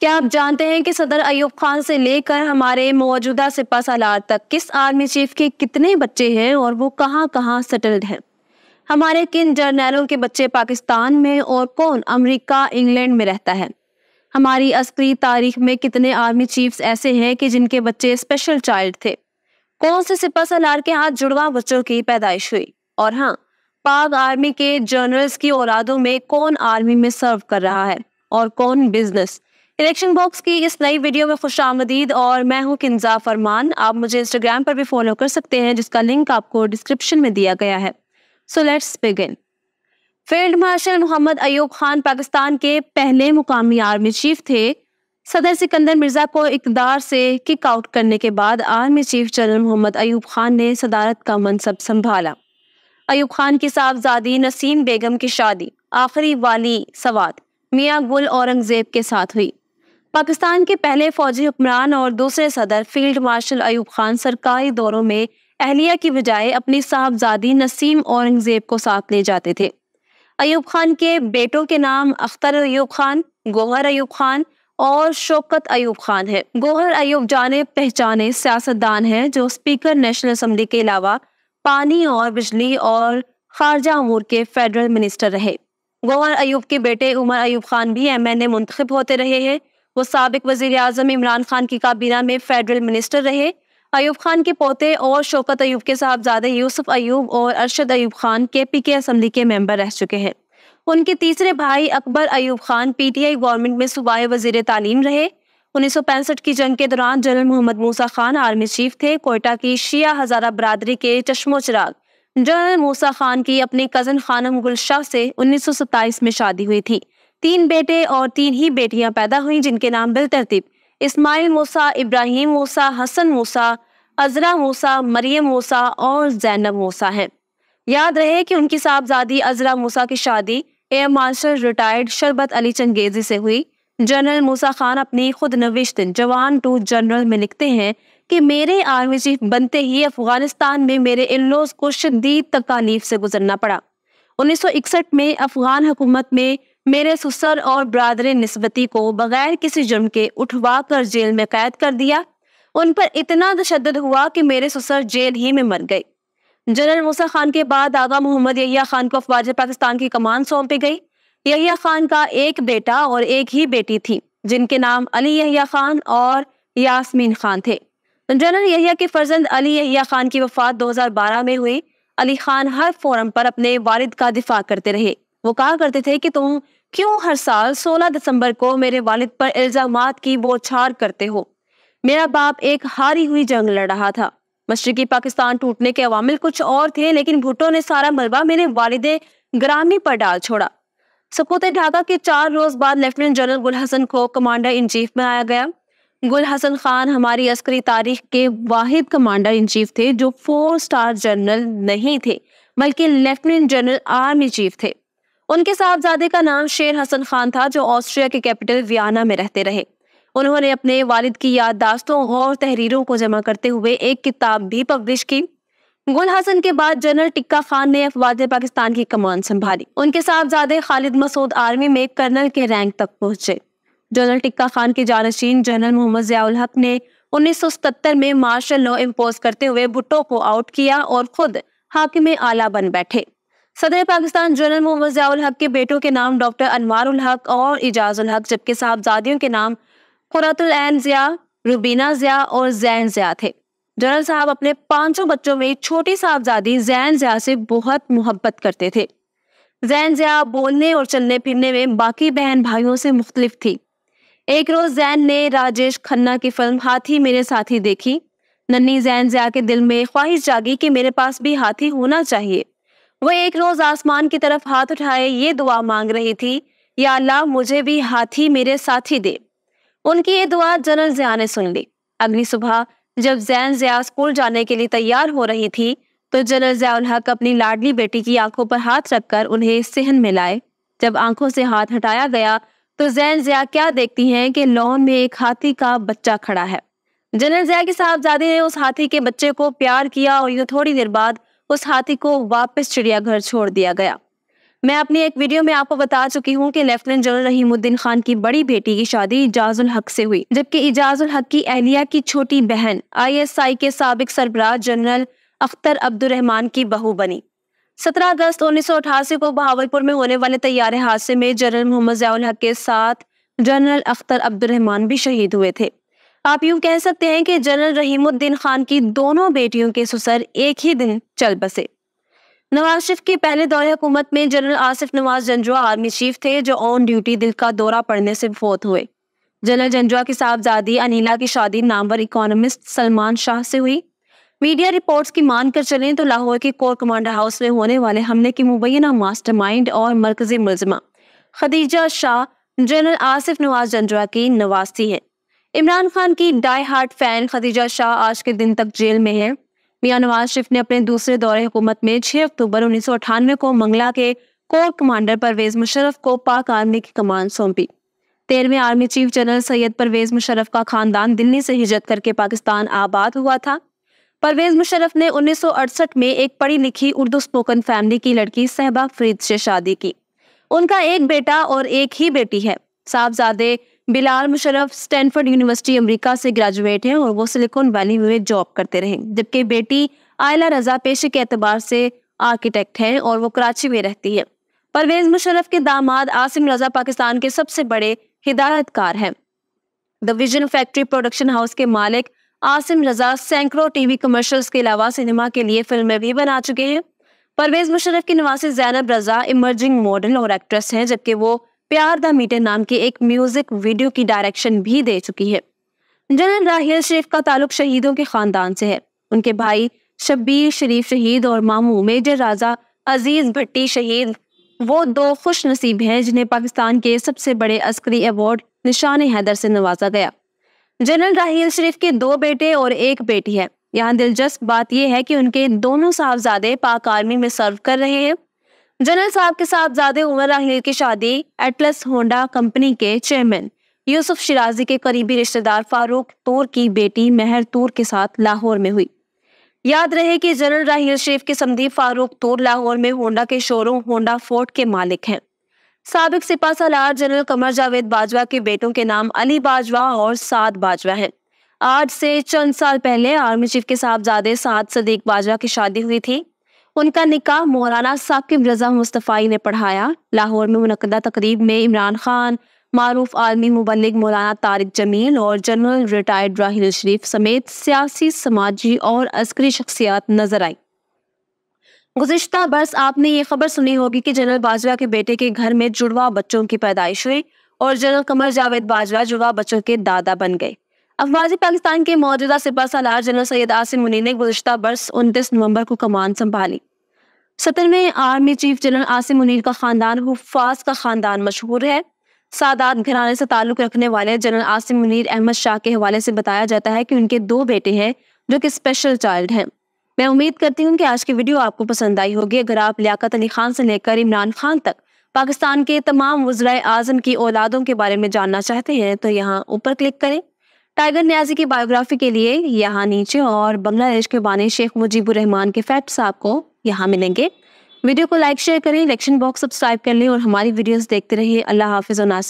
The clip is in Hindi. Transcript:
क्या आप जानते हैं कि सदर अयूब खान से लेकर हमारे मौजूदा सिपा सालार तक किस आर्मी चीफ के कितने बच्चे हैं और वो कहाँ कहाँ सेटल्ड हैं हमारे किन जर्नैलों के बच्चे पाकिस्तान में और कौन अमेरिका इंग्लैंड में रहता है हमारी अस्करी तारीख में कितने आर्मी चीफ्स ऐसे हैं कि जिनके बच्चे स्पेशल चाइल्ड थे कौन से सिपा सालार के हाथ जुड़वा बच्चों की पैदाइश हुई और हाँ पाक आर्मी के जर्नल्स की औलादों में कौन आर्मी में सर्व कर रहा है और कौन बिजनेस इलेक्शन बॉक्स की इस नई वीडियो में खुश आमदीद और मैं हूँ किन्जा फरमान आप मुझे इंस्टाग्राम पर भी फॉलो कर सकते हैं जिसका लिंक आपको डिस्क्रिप्शन में दिया गया है so let's begin field marshal Mohammad Ayub Khan Pakistan के पहले मुकामी आर्मी चीफ थे सदर सिकंदर मिर्ज़ा को इकदार से किक आउट करने के बाद army chief general Mohammad Ayub Khan ने सदारत का मनसब संभाला अयूब खान की साहबजादी नसीम बेगम की शादी आखिरी वाली सवाद मियाँ गुल औरंगज़ेब के साथ हुई पाकिस्तान के पहले फौजी हुक्मरान और दूसरे सदर फील्ड मार्शल अयूब खान सरकारी दौरों में अहलिया की बजाय अपनी साहबजादी नसीम औरंगजेब को साथ ले जाते थे अयूब खान के बेटों के नाम अख्तर अयूब खान गोहर अयूब खान और शौकत अयूब खान है गोहर अयूब जाने पहचाने सियासतदान हैं जो स्पीकर नेशनल असम्बली के अलावा पानी और बिजली और खारजा अमूर के फेडरल मिनिस्टर रहे गोहर अयूब के बेटे उमर अयूब खान भी एम एन ए मुंतब होते रहे हैं वो सबक वजीर अजम इमरान खान की काबीना में फेडरल मिनिस्टर रहे अयूब खान के पोते और शौकत अयूब के साहबजादे यूसुफ अयूब और अरशद अयूब खान के पी के असम्बली के मेम्बर रह चुके हैं उनके तीसरे भाई Akbar Ayub Khan P T I government में सूबाई वजीर तालीम रहे उन्नीस सौ पैंसठ की जंग के दौरान general Mohammad Musa Khan army chief थे कोयटा की शिया हजारा बरदरी के चश्मो चिराग जनरल मूसा खान की अपने कज़न खानम गुलशाह से उन्नीस सौ सत्ताईस में शादी हुई थी तीन बेटे और तीन ही बेटियां पैदा हुई जिनके नाम बिलतरतीब इस्माइल मूसा इब्राहिम मूसा हसन मूसा अजरा मूसा मरियम मूसा और जैनब मूसा हैं याद रहे कि उनकी साहबजादी अजरा मूसा की शादी एयर मार्शल रिटायर्ड शरबत अली चंगेजी से हुई जनरल मूसा खान अपनी खुद नविश्त जवान टू जनरल में लिखते हैं कि मेरे आर्मी चीफ बनते ही अफगानिस्तान में मेरे इन लोज को शदीद तकालीफ से गुजरना पड़ा 1961 में अफगान हुकूमत में मेरे ससुर और बरदर नस्बती को बगैर किसी जुर्म के उठवा कर जेल में कैद कर दिया उन पर इतना तशद हुआ कि मेरे ससुर जेल ही में मर गए जनरल मूसा खान के बाद आगा मोहम्मद यहिया खान को अफवाज पाकिस्तान की कमान सौंपी गई यहिया खान का एक बेटा और एक ही बेटी थी जिनके नाम अली यहिया खान और यासमीन खान थे जनरल यहिया के फर्जंद अली यहिया खान की वफात 2012 में हुई अली खान हर फोरम पर अपने वालिद का दिफा करते रहे वो कहा करते थे कि तुम क्यों हर साल 16 दिसंबर को मेरे वालिद पर इल्जाम की बौछार करते हो मेरा बाप एक हारी हुई जंग लड़ रहा था मशरकी पाकिस्तान टूटने के अवामिल कुछ और थे लेकिन भुट्टो ने सारा मलबा मेरे वालिद ग्रामी पर डाल छोड़ा सपोते ढाका के चार रोज बाद लेफ्टिनेंट जनरल गुल हसन को कमांडर इन चीफ बनाया गया गुल हसन खान हमारी अस्करी तारीख के वाहिद कमांडर इन चीफ थे जो फोर स्टार जनरल नहीं थे बल्कि लेफ्टिनेंट जनरल आर्मी चीफ थे उनके साहबजादे का नाम शेर हसन खान था जो ऑस्ट्रिया के कैपिटल वियाना में रहते रहे उन्होंने अपने वालिद की याददाश्तों और तहरीरों को जमा करते हुए एक किताब भी पब्लिश की गुल हसन के बाद जनरल टिक्का खान ने अफवाज पाकिस्तान की कमान संभाली उनके साहबजादे खालिद मसूद आर्मी में कर्नल के रैंक तक पहुंचे जनरल टिक्का खान के जानशीन जनरल मोहम्मद जयाउल हक ने 1977 में मार्शल लॉ इम्पोज करते हुए भुट्टो को आउट किया और खुद हाकिम आला बन बैठे सदर पाकिस्तान जनरल मोहम्मद जयाल हक के बेटों के नाम डॉक्टर अनवारुल हक और उल हक जबकि साहबजादियों के नाम खुरातुल जिया रुबीना जिया और जैन जिया थे जनरल साहब अपने पांचों बच्चों में छोटी साहबजादी जैन जिया से बहुत मोहब्बत करते थे जैन जिया बोलने और चलने फिरने में बाकी बहन भाइयों से मुख्तलिफ थी एक रोज जैन ने राजेश खन्ना की फिल्म हाथी मेरे साथी देखी नन्नी जैन जिया के दिल में ख्वाहिश जागी कि मेरे पास भी हाथी होना चाहिए वह एक रोज आसमान की तरफ हाथ उठाए ये दुआ मांग रही थी या अल्लाह मुझे भी हाथी मेरे साथी दे उनकी ये दुआ जनरल जया ने सुन ली अगली सुबह जब जैन जया स्कूल जाने के लिए तैयार हो रही थी तो जनरल जयाल हक अपनी लाडली बेटी की आंखों पर हाथ रखकर उन्हें सहन में लाए जब आंखों से हाथ हटाया गया तो जैन जया क्या देखती हैं कि लॉन में एक हाथी का बच्चा खड़ा है जनरल जया की साहबजादी ने उस हाथी के बच्चे को प्यार किया और ये थोड़ी देर बाद उस हाथी को वापस चिड़ियाघर छोड़ दिया गया मैं अपनी एक वीडियो में आपको बता चुकी हूँ कि लेफ्टिनेंट जनरल रहीमुद्दीन खान की बड़ी बेटी की शादी इजाजुल हक से हुई जबकि इजाजुल हक की एहलिया की छोटी बहन आईएसआई के सबक सरबराह जनरल अख्तर अब्दुलरहमान की बहू बनी 17 अगस्त उन्नीस को बहावलपुर में होने वाले तैयार हादसे में जनरल मोहम्मद जयाल हक के साथ जनरल अख्तर अब्दुलरहमान भी शहीद हुए थे आप यूं कह सकते हैं कि जनरल रहीमुद्दीन खान की दोनों बेटियों के सुसर एक ही दिन चल बसे नवाज शरीफ के पहले दौरे हुकूमत में general Asif Nawaz Janjua army chief थे जो ऑन ड्यूटी दिल का दौरा पड़ने से फौत हुए जनरल जंजुआ की साहबजादी अनिला की शादी नामवर इकोनॉमिस्ट सलमान शाह से हुई मीडिया रिपोर्ट्स की मानकर चलें तो लाहौर के कोर कमांडर हाउस में होने वाले हमले की मुबैना मास्टरमाइंड और मरकजी मुलजमा खदीजा शाह जनरल आसिफ नवाज जंजुआ की नवासी हैं इमरान खान की die hard fan Khadija Shah आज के दिन तक जेल में है मियाँ नवाज शरीफ ने अपने दूसरे दौरे हुकूमत में 6 अक्टूबर उन्नीस को मंगला के कोर कमांडर परवेज मुशरफ को पाक आर्मी की कमान सौंपी तेरहवें army chief general Syed Pervez Musharraf का खानदान दिल्ली से हिजरत करके पाकिस्तान आबाद हुआ था परवेज मुशरफ ने 1968 में एक पढ़ी लिखी उर्दू स्पोकन फैमिली की लड़की सहबा फरीद से शादी की उनका एक बेटा और एक ही बेटी है साहबजादे Bilal Musharraf Stanford University America से ग्रेजुएट हैं और वो सिलिकॉन वैली में जॉब करते रहे जबकि बेटी आयला रजा पेशे के अतबार से आर्किटेक्ट हैं और वो कराची में रहती है परवेज मुशरफ के दामाद आसिम रजा पाकिस्तान के सबसे बड़े हिदायतकार हैं the vision factory production house के मालिक आसिम रजा सैकड़ों टीवी कमर्शल्स के अलावा सिनेमा के लिए फिल्में भी बना चुके हैं परवेज मुशरफ की नवासी जैनब रजा इमर्जिंग मॉडल और एक्ट्रेस हैं जबकि वो प्यार द मीटे नाम की एक म्यूजिक वीडियो की डायरेक्शन भी दे चुकी है जनरल राहिल शरीफ का ताल्लुक शहीदों के खानदान से है उनके भाई शब्बीर शरीफ शहीद और मामू मेजर राजा अजीज भट्टी शहीद वो दो खुश नसीब हैं जिन्हें पाकिस्तान के सबसे बड़े अस्करी अवार्ड निशान हैदर से नवाजा गया जनरल राहील शरीफ के दो बेटे और एक बेटी है यहाँ दिलचस्प बात यह है कि उनके दोनों साहबजादे पाक आर्मी में सर्व कर रहे हैं जनरल साहब के साहबजादे उमर राहल की शादी एटलस होंडा कंपनी के चेयरमैन यूसुफ शिराजी के करीबी रिश्तेदार फारूक तोर की बेटी मेहर तोर के साथ लाहौर में हुई याद रहे कि जनरल राहल शेफ के संदीप फारूक तोर लाहौर में होंडा के शोरूम होंडा फोर्ट के मालिक हैं सबक सिपा सलार जनरल कमर जावेद बाजवा के बेटों के नाम अली बाजवा और साद बाजवा हैं आज से चंद साल पहले आर्मी चीफ के साहबजादे साद सदीक बाजवा की शादी हुई थी उनका निकाह मौलाना साकिब रजा मुस्तफ़ाई ने पढ़ाया लाहौर में मुनदा तकरीब में इमरान खान मारूफ आलमी मुबलिक मौलाना तारिक जमील और जनरल रिटायर्ड राहल शरीफ समेत सियासी समाजी और अस्करी शख्सियात नजर आई गुजशत बरस आपने ये खबर सुनी होगी कि जनरल बाजवा के बेटे के घर में जुड़वा बच्चों की पैदाइश हुई और जनरल कमर जावेद बाजवा जुड़वा बच्चों के दादा बन गए अफवाजी पाकिस्तान के मौजूदा सिपा सालार जनरल सैयद आसिम मुनी ने गुजशत बरस उनतीस नवंबर को कमान संभाली सत्रहवें army chief general Asim Munir का खानदान हुफास का खानदान मशहूर है सादात घराने से ताल्लुक़ रखने वाले जनरल आसिम मुनीर अहमद शाह के हवाले से बताया जाता है कि उनके दो बेटे हैं जो कि स्पेशल चाइल्ड हैं मैं उम्मीद करती हूँ कि आज की वीडियो आपको पसंद आई होगी अगर आप लियाकत अली खान से लेकर इमरान खान तक पाकिस्तान के तमाम वज्राए आजम की औलादों के बारे में जानना चाहते हैं तो यहाँ ऊपर क्लिक करें टाइगर न्याजी की बायोग्राफी के लिए यहाँ नीचे और बांग्लादेश के बानी शेख मुजीबुररहमान के फैक्ट्स आपको यहाँ मिलेंगे वीडियो को लाइक शेयर करें इलेक्शन बॉक्स सब्सक्राइब कर लें और हमारी वीडियोस देखते रहिए अल्लाह हाफिज़ और नासिर